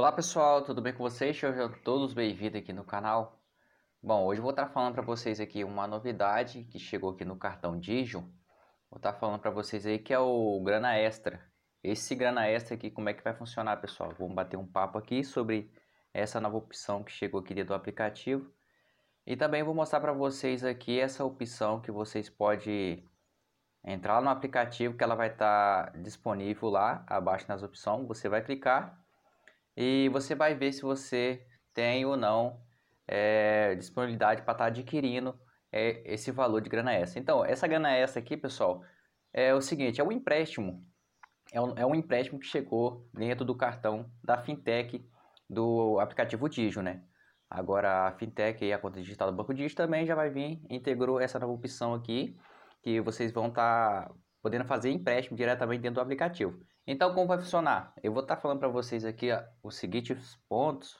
Olá pessoal, tudo bem com vocês? Sejam todos bem-vindos aqui no canal. Bom, hoje eu vou estar falando para vocês aqui uma novidade que chegou aqui no cartão Digio. Vou estar falando para vocês aí que é o grana extra. Esse grana extra aqui, como é que vai funcionar, pessoal? Vamos bater um papo aqui sobre essa nova opção que chegou aqui dentro do aplicativo. E também vou mostrar para vocês aqui essa opção que vocês podem entrar no aplicativo que ela vai estar disponível lá abaixo nas opções. Você vai clicar e você vai ver se você tem ou não é, disponibilidade para estar tá adquirindo é, esse valor de grana essa. Então, essa grana essa aqui, pessoal, é o seguinte, é um empréstimo. É um, é um empréstimo que chegou dentro do cartão da fintech do aplicativo Digio, né? Agora a fintech e a conta digital do Banco Digio também já vai vir, integrou essa nova opção aqui, que vocês vão estar tá podendo fazer empréstimo diretamente dentro do aplicativo. Então, como vai funcionar? Eu vou estar tá falando para vocês aqui ó, os seguintes pontos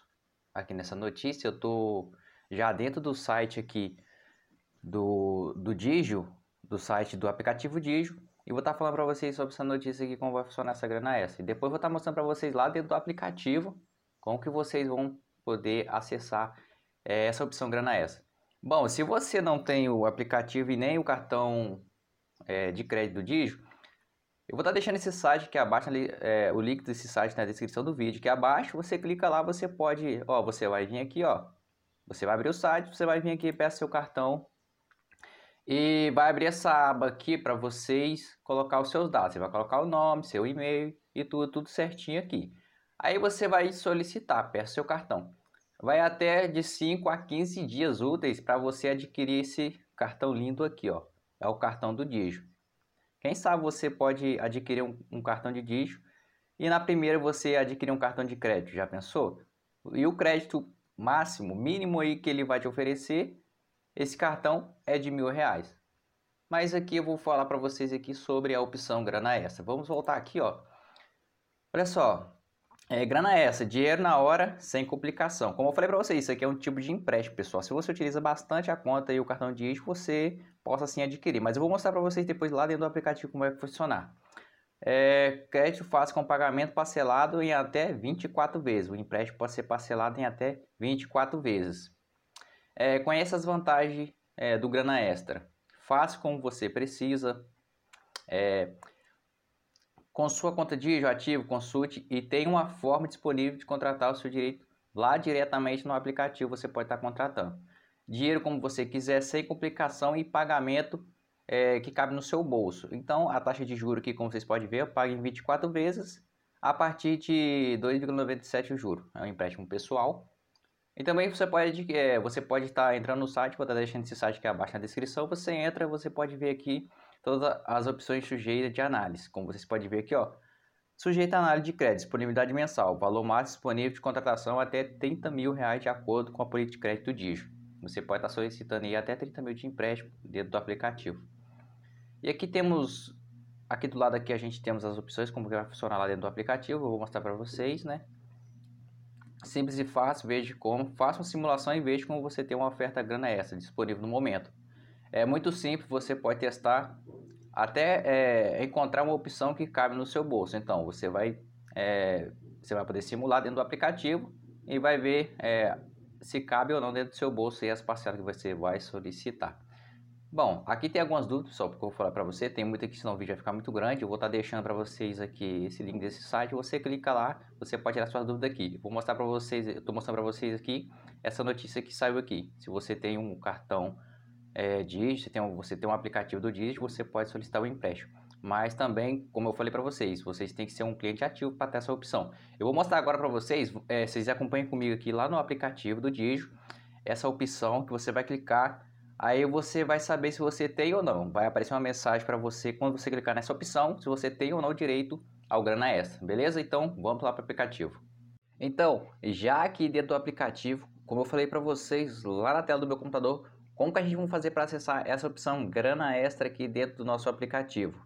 aqui nessa notícia. Eu estou já dentro do site aqui do, do Digio, do site do aplicativo Digio, e vou estar tá falando para vocês sobre essa notícia aqui, como vai funcionar essa grana essa. E depois vou estar tá mostrando para vocês lá dentro do aplicativo como que vocês vão poder acessar é, essa opção grana essa. Bom, se você não tem o aplicativo e nem o cartão é, de crédito do Digio, eu vou estar deixando esse site que abaixo, é, o link desse site na descrição do vídeo, que abaixo você clica lá, você pode, ó, você vai vir aqui, ó, você vai abrir o site, você vai vir aqui, peça seu cartão e vai abrir essa aba aqui para vocês colocar os seus dados. Você vai colocar o nome, seu e-mail e tudo, tudo certinho aqui. Aí você vai solicitar, peça seu cartão. Vai até de 5 a 15 dias úteis para você adquirir esse cartão lindo aqui, ó é o cartão do Digio. Quem sabe você pode adquirir um, um cartão de Digio e na primeira você adquirir um cartão de crédito, já pensou? E o crédito máximo, mínimo aí que ele vai te oferecer, esse cartão é de mil reais. Mas aqui eu vou falar para vocês aqui sobre a opção grana essa. Vamos voltar aqui, ó. Olha só, é, grana essa, dinheiro na hora, sem complicação. Como eu falei para vocês, isso aqui é um tipo de empréstimo, pessoal. Se você utiliza bastante a conta e o cartão de risco, você possa assim adquirir. Mas eu vou mostrar para vocês depois lá dentro do aplicativo como é vai funcionar. É, crédito fácil com pagamento parcelado em até 24 vezes. O empréstimo pode ser parcelado em até 24 vezes. É, conhece as vantagens é, do grana extra. Fácil como você precisa. É, com sua conta de ativo, consulte e tem uma forma disponível de contratar o seu direito lá diretamente no aplicativo. Você pode estar contratando dinheiro como você quiser, sem complicação e pagamento é, que cabe no seu bolso. Então, a taxa de juro aqui, como vocês podem ver, eu pago em 24 vezes a partir de 2,97 o juro. É um empréstimo pessoal. E também você pode é, você pode estar entrando no site, vou estar deixando esse site aqui abaixo na descrição. Você entra, você pode ver aqui todas as opções sujeitas de análise. Como vocês podem ver aqui, ó. Sujeita análise de crédito, disponibilidade mensal, valor máximo disponível de contratação até 30 mil reais de acordo com a política de crédito DiJo. Você pode estar tá solicitando aí até 30 mil de empréstimo dentro do aplicativo. E aqui temos, aqui do lado aqui a gente temos as opções como que vai funcionar lá dentro do aplicativo. Eu vou mostrar para vocês, né? Simples e fácil, veja como. Faça uma simulação e veja como você tem uma oferta grana essa disponível no momento. É muito simples, você pode testar até é, encontrar uma opção que cabe no seu bolso. Então, você vai, é, você vai poder simular dentro do aplicativo e vai ver é, se cabe ou não dentro do seu bolso e as parcelas que você vai solicitar. Bom, aqui tem algumas dúvidas, só porque eu vou falar para você. Tem muita aqui, senão o vídeo vai ficar muito grande. Eu vou estar tá deixando para vocês aqui esse link desse site. Você clica lá, você pode tirar suas dúvidas aqui. vou mostrar para vocês, eu estou mostrando para vocês aqui essa notícia que saiu aqui. Se você tem um cartão é, Digit, você tem, um, você tem um aplicativo do Digit, você pode solicitar o um empréstimo. Mas também, como eu falei para vocês, vocês têm que ser um cliente ativo para ter essa opção. Eu vou mostrar agora para vocês, é, vocês acompanhem comigo aqui lá no aplicativo do Digio, essa opção que você vai clicar, aí você vai saber se você tem ou não. Vai aparecer uma mensagem para você quando você clicar nessa opção, se você tem ou não direito ao grana extra, beleza? Então, vamos lá para o aplicativo. Então, já aqui dentro do aplicativo, como eu falei para vocês lá na tela do meu computador, como que a gente vai fazer para acessar essa opção grana extra aqui dentro do nosso aplicativo?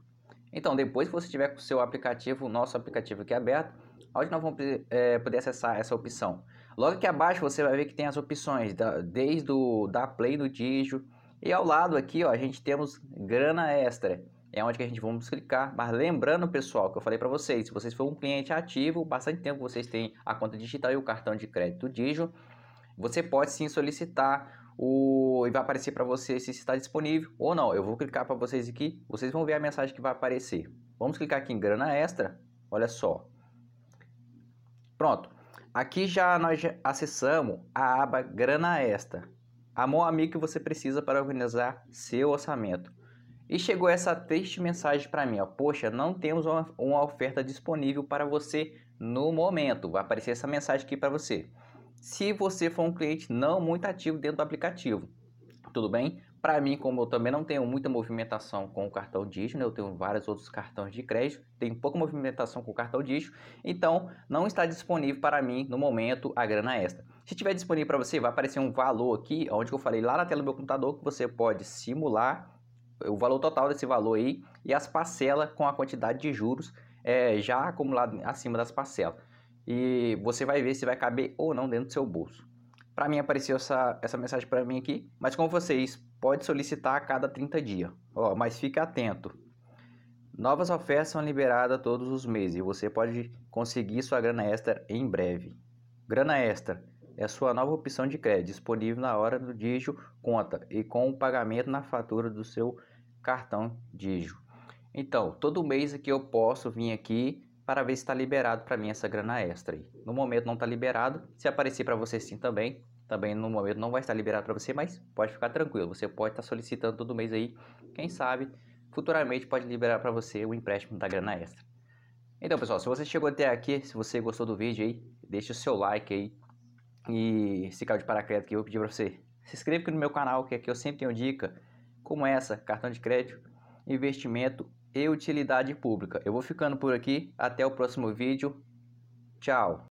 Então, depois que você tiver com o seu aplicativo, o nosso aplicativo aqui aberto, onde nós vamos é, poder acessar essa opção? Logo aqui abaixo você vai ver que tem as opções, da, desde o, da Play do Digio, e ao lado aqui ó, a gente temos grana extra, é onde que a gente vamos clicar, mas lembrando pessoal que eu falei para vocês, se vocês forem um cliente ativo, bastante tempo vocês têm a conta digital e o cartão de crédito Digio, você pode sim solicitar o, e vai aparecer para você se está disponível ou não. Eu vou clicar para vocês aqui, vocês vão ver a mensagem que vai aparecer. Vamos clicar aqui em grana extra, olha só. Pronto, aqui já nós acessamos a aba grana extra, a mão amiga que você precisa para organizar seu orçamento. E chegou essa triste mensagem para mim, ó. Poxa, não temos uma, uma oferta disponível para você no momento. Vai aparecer essa mensagem aqui para você se você for um cliente não muito ativo dentro do aplicativo. Tudo bem? Para mim, como eu também não tenho muita movimentação com o cartão dígito, né? eu tenho vários outros cartões de crédito, tenho pouca movimentação com o cartão dígito, então não está disponível para mim no momento a grana extra. Se tiver disponível para você, vai aparecer um valor aqui, onde eu falei lá na tela do meu computador, que você pode simular o valor total desse valor aí e as parcelas com a quantidade de juros é, já acumulado acima das parcelas e você vai ver se vai caber ou não dentro do seu bolso. Para mim apareceu essa, essa mensagem para mim aqui, mas como vocês, pode solicitar a cada 30 dias. Ó, mas fique atento. Novas ofertas são liberadas todos os meses e você pode conseguir sua grana extra em breve. Grana extra é a sua nova opção de crédito disponível na hora do Digio Conta e com o pagamento na fatura do seu cartão Digio. Então, todo mês aqui eu posso vir aqui para ver se está liberado para mim essa grana extra. Aí. No momento não está liberado. Se aparecer para você sim também, também no momento não vai estar liberado para você, mas pode ficar tranquilo. Você pode estar tá solicitando todo mês aí. Quem sabe futuramente pode liberar para você o empréstimo da grana extra. Então, pessoal, se você chegou até aqui, se você gostou do vídeo aí, deixa o seu like aí. E se caiu de paraquedas que eu vou pedir para você, se inscreva aqui no meu canal, que aqui eu sempre tenho dica como essa, cartão de crédito, investimento e utilidade pública. Eu vou ficando por aqui. Até o próximo vídeo. Tchau.